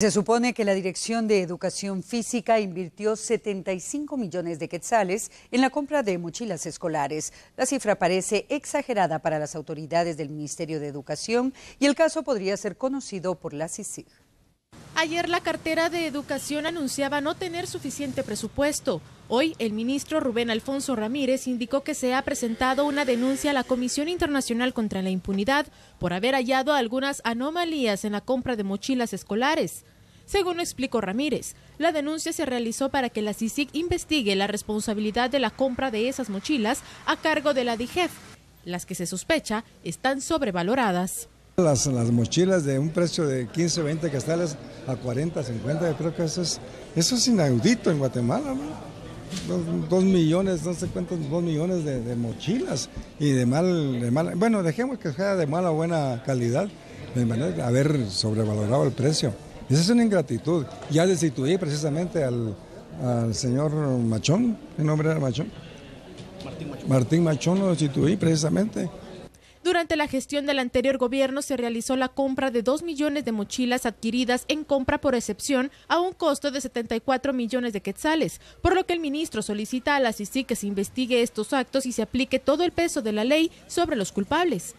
Se supone que la Dirección de Educación Física invirtió 75 millones de quetzales en la compra de mochilas escolares. La cifra parece exagerada para las autoridades del Ministerio de Educación y el caso podría ser conocido por la CICIG. Ayer la cartera de educación anunciaba no tener suficiente presupuesto. Hoy el ministro Rubén Alfonso Ramírez indicó que se ha presentado una denuncia a la Comisión Internacional contra la Impunidad por haber hallado algunas anomalías en la compra de mochilas escolares. Según explicó Ramírez, la denuncia se realizó para que la CICIC investigue la responsabilidad de la compra de esas mochilas a cargo de la DIGEF, las que se sospecha están sobrevaloradas. Las, mochilas de un precio de 15, 20 castales a 40, 50, yo creo que eso es, eso es inaudito en Guatemala, Dos, millones, no sé cuántos, dos millones de, mochilas y de mal, de mal, bueno, dejemos que sea de mala o buena calidad, de manera haber sobrevalorado el precio. Esa es una ingratitud. Ya destituí precisamente al, al señor Machón, el nombre era Machón. Martín Machón. Martín Machón lo destituí precisamente. Durante la gestión del anterior gobierno se realizó la compra de 2 millones de mochilas adquiridas en compra por excepción a un costo de 74 millones de quetzales, por lo que el ministro solicita a la CICI que se investigue estos actos y se aplique todo el peso de la ley sobre los culpables.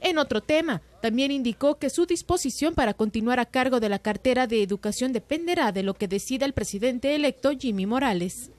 En otro tema, también indicó que su disposición para continuar a cargo de la cartera de educación dependerá de lo que decida el presidente electo Jimmy Morales.